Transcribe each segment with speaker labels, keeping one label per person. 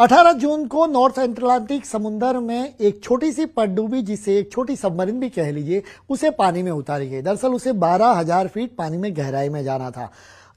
Speaker 1: 18 जून को नॉर्थ एंटलांटिक समुद्र में एक छोटी सी पडडुबी जिसे एक छोटी सबमरीन भी कह लीजिए उसे पानी में उतारी गई दरअसल उसे बारह हजार फीट पानी में गहराई में जाना था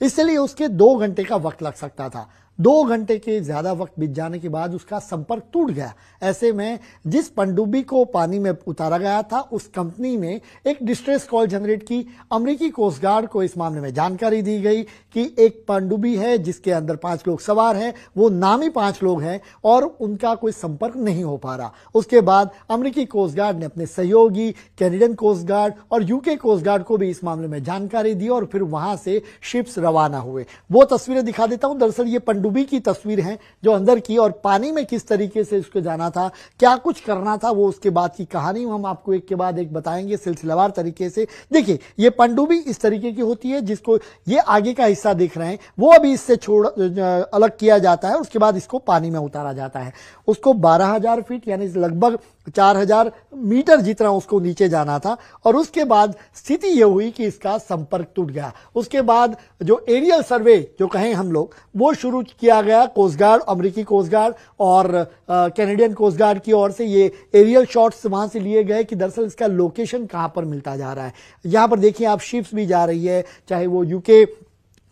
Speaker 1: इसलिए उसके दो घंटे का वक्त लग सकता था दो घंटे के ज़्यादा वक्त बीत जाने के बाद उसका संपर्क टूट गया ऐसे में जिस पनडुब्बी को पानी में उतारा गया था उस कंपनी ने एक डिस्ट्रेस कॉल जनरेट की अमरीकी कोस्ट गार्ड को इस मामले में जानकारी दी गई कि एक पनडुब्बी है जिसके अंदर पांच लोग सवार हैं वो नामी पांच लोग हैं और उनका कोई संपर्क नहीं हो पा रहा उसके बाद अमरीकी कोस्ट गार्ड ने अपने सहयोगी कैनेडियन कोस्ट गार्ड और यूके कोस्ट गार्ड को भी इस मामले में जानकारी दी और फिर वहां से शिप्स रवाना हुए वो तस्वीरें दिखा देता हूं दरअसल ये पंडुबी पनडुब्बी की तस्वीर है जो अंदर की और पानी में किस तरीके से उसको जाना था क्या कुछ करना था वो उसके बाद की कहानी हम आपको एक के बाद एक बताएंगे सिलसिलावार तरीके से देखिए ये पनडुब्बी इस तरीके की होती है जिसको ये आगे का हिस्सा देख रहे हैं वो अभी इससे छोड़ अलग किया जाता है उसके बाद इसको पानी में उतारा जाता है उसको बारह फीट यानी लगभग चार हजार मीटर जितना उसको नीचे जाना था और उसके बाद स्थिति यह हुई कि इसका संपर्क टूट गया उसके बाद जो एरियल सर्वे जो कहें हम लोग वो शुरू किया गया कोस्ट गार्ड अमरीकी कोस्ट गार्ड और कैनेडियन कोस्ट गार्ड की ओर से ये एरियल शॉट्स वहाँ से लिए गए कि दरअसल इसका लोकेशन कहाँ पर मिलता जा रहा है यहाँ पर देखिए आप शिप्स भी जा रही है चाहे वो यूके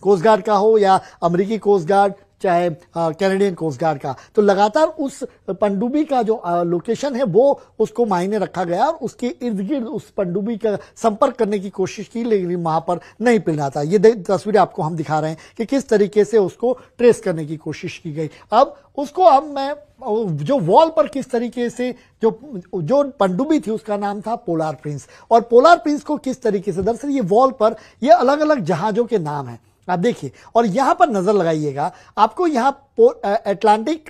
Speaker 1: कोस्ट गार्ड का हो या अमेरिकी कोस्ट गार्ड चाहे कैनेडियन कोस्ट गार्ड का तो लगातार उस पनडुब्बी का जो लोकेशन है वो उसको मायने रखा गया और उसके इर्द गिर्द उस पनडुब्बी का संपर्क करने की कोशिश की लेकिन वहां पर नहीं पिल रहा था ये तस्वीरें आपको हम दिखा रहे हैं कि किस तरीके से उसको ट्रेस करने की कोशिश की गई अब उसको हम मैं जो वॉल पर किस तरीके से जो जो पंडुबी थी उसका नाम था पोलार प्रिंस और पोलार प्रिंस को किस तरीके से दरअसल ये वॉल पर ये अलग अलग जहाज़ों के नाम हैं आप देखिए और यहाँ पर नज़र लगाइएगा आपको यहाँ एटलांटिक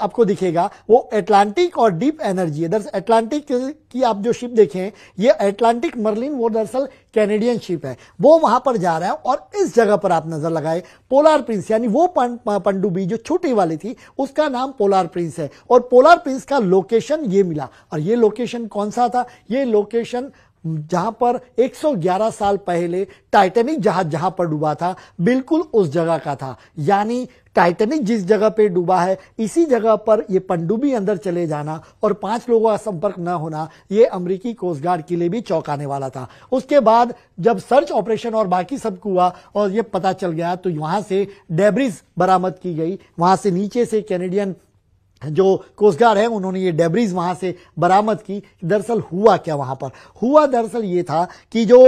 Speaker 1: आपको दिखेगा वो एटलांटिक और डीप एनर्जी है दरअसल एटलांटिक की आप जो शिप देखें ये एटलांटिक मर्लिन वो दरअसल कैनेडियन शिप है वो वहां पर जा रहा है और इस जगह पर आप नज़र लगाए पोलार प्रिंस यानी वो पंडुबी जो छोटी वाली थी उसका नाम पोलार प्रिंस है और पोलार प्रिंस का लोकेशन ये मिला और ये लोकेशन कौन सा था ये लोकेशन जहां पर 111 साल पहले टाइटेनिक जहाज जहां पर डूबा था बिल्कुल उस जगह का था यानी टाइटैनिक जिस जगह पे डूबा है इसी जगह पर ये पंडुबी अंदर चले जाना और पांच लोगों का संपर्क न होना ये अमेरिकी कोस्ट गार्ड के लिए भी चौंकाने वाला था उसके बाद जब सर्च ऑपरेशन और बाकी सब हुआ और ये पता चल गया तो वहाँ से डेब्रिज बरामद की गई वहां से नीचे से कैनेडियन जो कोस्ट गार्ड है उन्होंने ये डेबरीज वहाँ से बरामद की दरअसल हुआ क्या वहाँ पर हुआ दरअसल ये था कि जो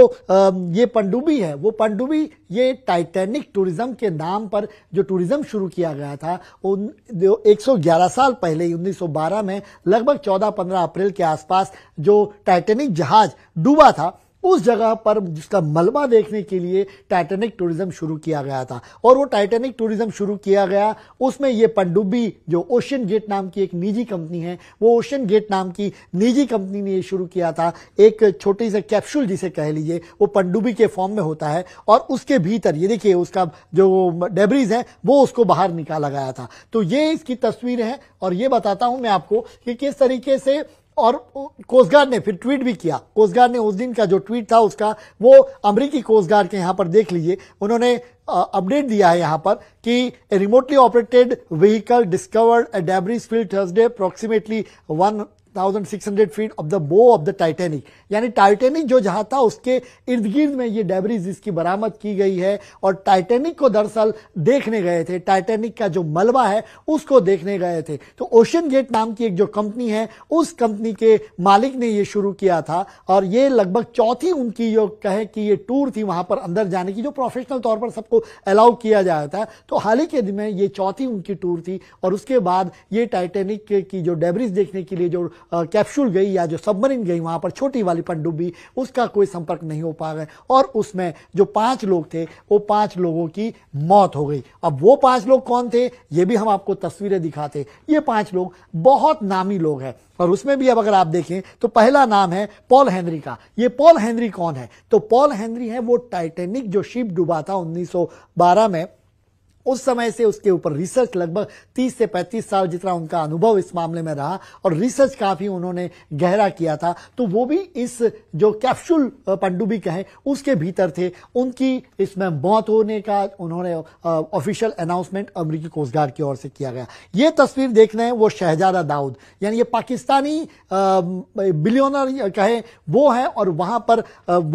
Speaker 1: ये पंडुबी है वो पंडुबी ये टाइटैनिक टूरिज्म के नाम पर जो टूरिज्म शुरू किया गया था उन जो 111 साल पहले 1912 में लगभग 14-15 अप्रैल के आसपास जो टाइटैनिक जहाज डूबा था उस जगह पर जिसका मलबा देखने के लिए टाइटेनिक टूरिज्म शुरू किया गया था और वो टाइटेनिक टूरिज्म शुरू किया गया उसमें ये पंडुब्बी जो ओशन गेट नाम की एक निजी कंपनी है वो ओशन गेट नाम की निजी कंपनी ने ये शुरू किया था एक छोटी सा कैप्सूल जिसे कह लीजिए वो पंडुब्बी के फॉर्म में होता है और उसके भीतर ये देखिए उसका जो डेबरीज है वो उसको बाहर निकाला गया था तो ये इसकी तस्वीर है और ये बताता हूं मैं आपको कि किस तरीके से और कोस्टगार्ड ने फिर ट्वीट भी किया कोस्टगार्ड ने उस दिन का जो ट्वीट था उसका वो अमरीकी कोस्टगार्ड के यहाँ पर देख लीजिए उन्होंने अपडेट दिया है यहाँ पर कि remotely operated vehicle discovered debris field Thursday approximately one hundred feet of the bow of the Titanic यानी टाइटेनिक जो जहां था उसके इर्द गिर्द में ये डेबरीज इसकी बरामद की गई है और टाइटेनिक को दरअसल देखने गए थे टाइटेनिक का जो मलबा है उसको देखने गए थे तो ओशन गेट नाम की एक जो कंपनी है उस कंपनी के मालिक ने ये शुरू किया था और ये लगभग चौथी उनकी जो कहे कि ये टूर थी वहां पर अंदर जाने की जो प्रोफेशनल तौर पर सबको अलाउ किया जाता है तो हाल ही के दिन में ये चौथी उनकी टूर थी और उसके बाद ये टाइटेनिक की जो डेबरीज देखने के लिए जो कैप्सूल गई या जो सबमरीन गई वहाँ पर छोटी वाली पनडुब्बी उसका कोई संपर्क नहीं हो पा रहा और उसमें जो पाँच लोग थे वो पाँच लोगों की मौत हो गई अब वो पाँच लोग कौन थे ये भी हम आपको तस्वीरें दिखाते ये पाँच लोग बहुत नामी लोग हैं और उसमें भी अब अगर आप देखें तो पहला नाम है पॉल हेनरी का ये पॉल हेनरी कौन है तो पॉल हेनरी है वो टाइटेनिक जो शिप डूबा था 1912 में उस समय से उसके ऊपर रिसर्च लगभग 30 से 35 साल जितना उनका अनुभव इस मामले में रहा और रिसर्च काफ़ी उन्होंने गहरा किया था तो वो भी इस जो कैप्सूल पंडुबी कहें उसके भीतर थे उनकी इसमें मौत होने का उन्होंने ऑफिशियल अनाउंसमेंट अमरीकी कोस्ट गार्ड की ओर से किया गया ये तस्वीर देख रहे हैं वो शहजादा दाऊद यानी ये पाकिस्तानी बिलियोनर कहें वो हैं और वहां पर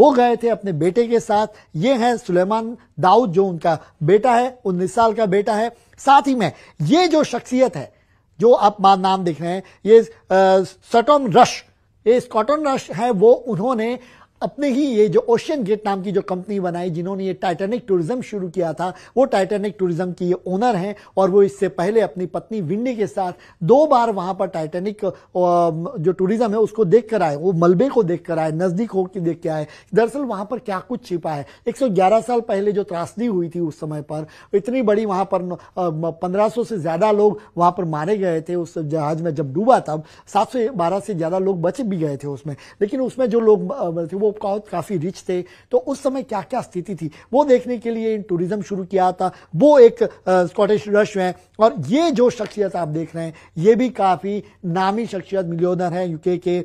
Speaker 1: वो गए थे अपने बेटे के साथ ये हैं सुलेमान दाऊद जो उनका बेटा है उन्नीस साल का बेटा है साथ ही में ये जो शख्सियत है जो आप नाम देख रहे हैं ये सटोन रश ये स्कॉटन रश है वो उन्होंने अपने ही ये जो ओशियन गेट नाम की जो कंपनी बनाई जिन्होंने ये टाइटैनिक टूरिज्म शुरू किया था वो टाइटैनिक टूरिज्म की ये ओनर हैं और वो इससे पहले अपनी पत्नी विंडी के साथ दो बार वहाँ पर टाइटैनिक जो टूरिज्म है उसको देख कर आए वो मलबे को देख कर आए नज़दीक होकर देख के आए दरअसल वहाँ पर क्या कुछ छिपा है एक साल पहले जो त्रासदी हुई थी उस समय पर इतनी बड़ी वहाँ पर पंद्रह से ज़्यादा लोग वहाँ पर मारे गए थे उस जहाज में जब डूबा तब सात से ज़्यादा लोग बच भी गए थे उसमें लेकिन उसमें जो लोग थे मतलब वो पोप काउथ काफ़ी रिच थे तो उस समय क्या क्या स्थिति थी वो देखने के लिए इन टूरिज्म शुरू किया था वो एक स्कॉटिश रश है और ये जो शख्सियत आप देख रहे हैं ये भी काफ़ी नामी शख्सियत मिलियोनर है यूके के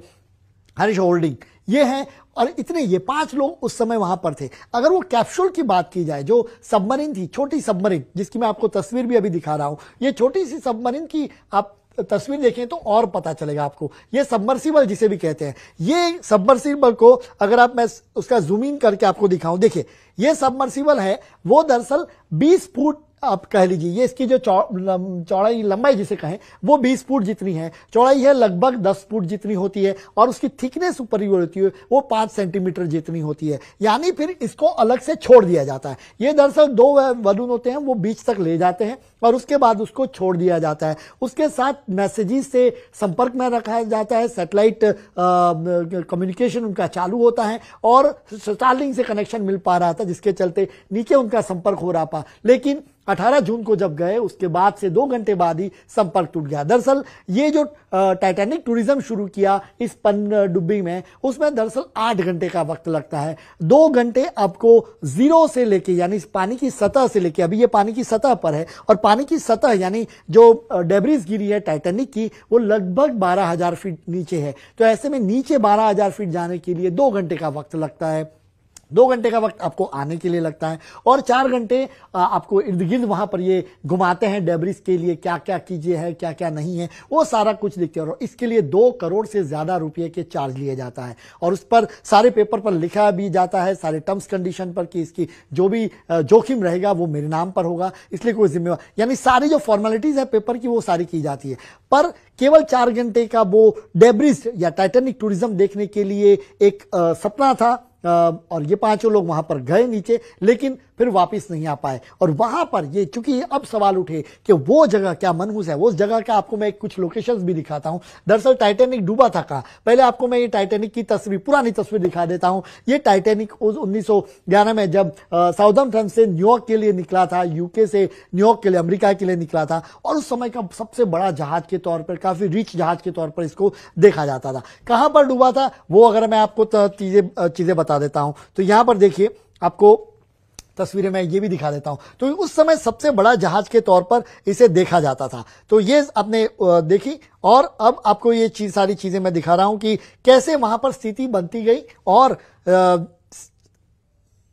Speaker 1: हरीश होल्डिंग ये हैं और इतने ये पांच लोग उस समय वहां पर थे अगर वो कैप्सूल की बात की जाए जो सबमरीन थी छोटी सबमरीन जिसकी मैं आपको तस्वीर भी अभी दिखा रहा हूं ये छोटी सी सबमरीन की आप तस्वीर देखें तो और पता चलेगा आपको ये सबमर्सिबल जिसे भी कहते हैं ये सबमर्सिबल को अगर आप मैं उसका जूमिंग करके आपको दिखाऊं देखिए ये सबमर्सिबल है वो दरअसल 20 फुट आप कह लीजिए ये इसकी जो चौड़ाई लंबाई जिसे कहें वो 20 फुट जितनी है चौड़ाई है लगभग 10 फुट जितनी होती है और उसकी थिकनेस ऊपर होती है वो 5 सेंटीमीटर जितनी होती है यानी फिर इसको अलग से छोड़ दिया जाता है ये दरअसल दो वलून होते हैं वो बीच तक ले जाते हैं और उसके बाद उसको छोड़ दिया जाता है उसके साथ मैसेजेस से संपर्क में रखा जाता है सेटेलाइट कम्युनिकेशन उनका चालू होता है और स्टार्लिंग से कनेक्शन मिल पा रहा था जिसके चलते नीचे उनका संपर्क हो रहा पा लेकिन 18 जून को जब गए उसके बाद से दो घंटे बाद ही संपर्क टूट गया दरअसल ये जो टाइटैनिक टूरिज्म शुरू किया इस पनडुब्बी में उसमें दरअसल आठ घंटे का वक्त लगता है दो घंटे आपको जीरो से लेके यानी पानी की सतह से लेके अभी ये पानी की सतह पर है और पानी की सतह यानी जो डेब्रिज गिरी है टाइटैनिक की वो लगभग बारह हजार फीट नीचे है तो ऐसे में नीचे बारह हजार फीट जाने के लिए दो घंटे का वक्त लगता है दो घंटे का वक्त आपको आने के लिए लगता है और चार घंटे आपको इर्द गिर्द वहां पर ये घुमाते हैं डेबरिस के लिए क्या क्या कीजिए है क्या क्या नहीं है वो सारा कुछ देखते और इसके लिए दो करोड़ से ज्यादा रुपये के चार्ज लिए जाता है और उस पर सारे पेपर पर लिखा भी जाता है सारे टर्म्स कंडीशन पर कि इसकी जो भी जोखिम रहेगा वो मेरे नाम पर होगा इसलिए कोई जिम्मेवार यानी सारी जो फॉर्मेलिटीज है पेपर की वो सारी की जाती है पर केवल चार घंटे का वो डेब्रिज या टाइटेनिक टूरिज्म देखने के लिए एक सपना था और ये पांचों लोग वहां पर गए नीचे लेकिन फिर वापस नहीं आ पाए और वहां पर ये चूंकि अब सवाल उठे कि वो जगह क्या मनहूस है उस जगह का आपको मैं कुछ लोकेशंस भी दिखाता हूं दरअसल टाइटेनिक डूबा था कहा पहले आपको मैं ये टाइटेनिक की तस्वीर पुरानी तस्वीर दिखा देता हूं ये टाइटेनिक उन्नीस में जब साउदम्पटन से न्यूयॉर्क के लिए निकला था यूके से न्यूयॉर्क के लिए अमरीका के लिए निकला था और उस समय का सबसे बड़ा जहाज के तौर पर काफी रिच जहाज के तौर पर इसको देखा जाता था कहां पर डूबा था वो अगर मैं आपको चीजें चीजें बता देता हूं तो यहां पर देखिए आपको तस्वीरें मैं ये भी दिखा देता हूं तो उस समय सबसे बड़ा जहाज के तौर पर इसे देखा जाता था तो ये आपने देखी और अब आपको ये चीज सारी चीजें मैं दिखा रहा हूं कि कैसे वहां पर स्थिति बनती गई और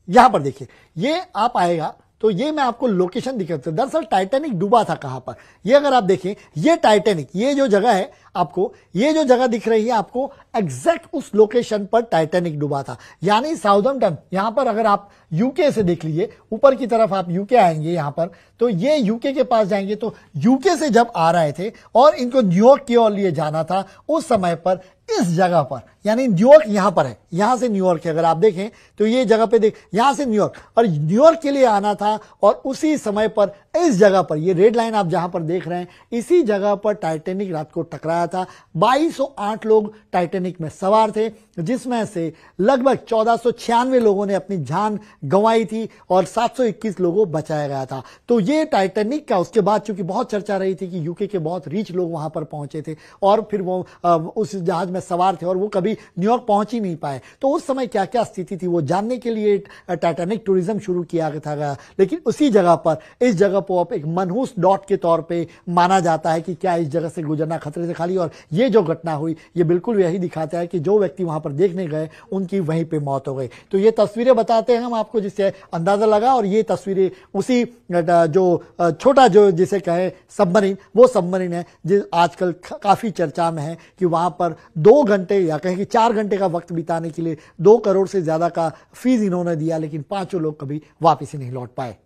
Speaker 1: यहां पर देखिए ये आप आएगा तो ये मैं आपको लोकेशन दिखा सकता दरअसल टाइटेनिक डूबा था कहां पर ये अगर आप देखें ये टाइटेनिक ये जो जगह है आपको ये जो जगह दिख रही है आपको एग्जैक्ट उस लोकेशन पर टाइटेनिक डूबा था यानी साउदम्पटन यहां पर अगर आप यूके से देख लीजिए ऊपर की तरफ आप यूके आएंगे यहां पर तो ये यूके के पास जाएंगे तो यूके से जब आ रहे थे और इनको न्यूयॉर्क की ओर लिए जाना था उस समय पर इस जगह पर यानी न्यूयॉर्क यहां पर है यहां से न्यूयॉर्क है अगर आप देखें तो ये जगह पे देख यहां से न्यूयॉर्क और न्यूयॉर्क के लिए आना था और उसी समय पर इस जगह पर ये रेड लाइन आप जहां पर देख रहे हैं इसी जगह पर टाइटेनिक रात को टकराया था 2208 लोग टाइटेनिक में सवार थे जिसमें से लगभग चौदह लोगों ने अपनी जान गंवाई थी और 721 लोगों बचाया गया था तो ये टाइटेनिक का उसके बाद चूंकि बहुत चर्चा रही थी कि यूके के बहुत रिच लोग वहां पर पहुंचे थे और फिर वो उस जहाज में सवार थे और वो कभी न्यूयॉर्क पहुंच ही नहीं पाए तो उस समय क्या क्या स्थिति थी वो जानने के लिए टाइटेनिक टूरिज्म शुरू किया था गया लेकिन उसी जगह पर इस जगह को अब एक मनहूस डॉट के तौर पे माना जाता है कि क्या इस जगह से गुजरना खतरे से खाली और ये जो घटना हुई ये बिल्कुल यही दिखाता है कि जो व्यक्ति वहां पर देखने गए उनकी वहीं पे मौत हो गई तो ये तस्वीरें बताते हैं हम आपको जिससे अंदाज़ा लगा और ये तस्वीरें उसी जो छोटा जो जिसे कहें सबमरीन वो सबमरीन है जिस आजकल काफ़ी चर्चा में है कि वहां पर दो घंटे या कहें कि चार घंटे का वक्त बिताने के लिए दो करोड़ से ज़्यादा का फीस इन्होंने दिया लेकिन पांचों लोग कभी वापिस ही नहीं लौट पाए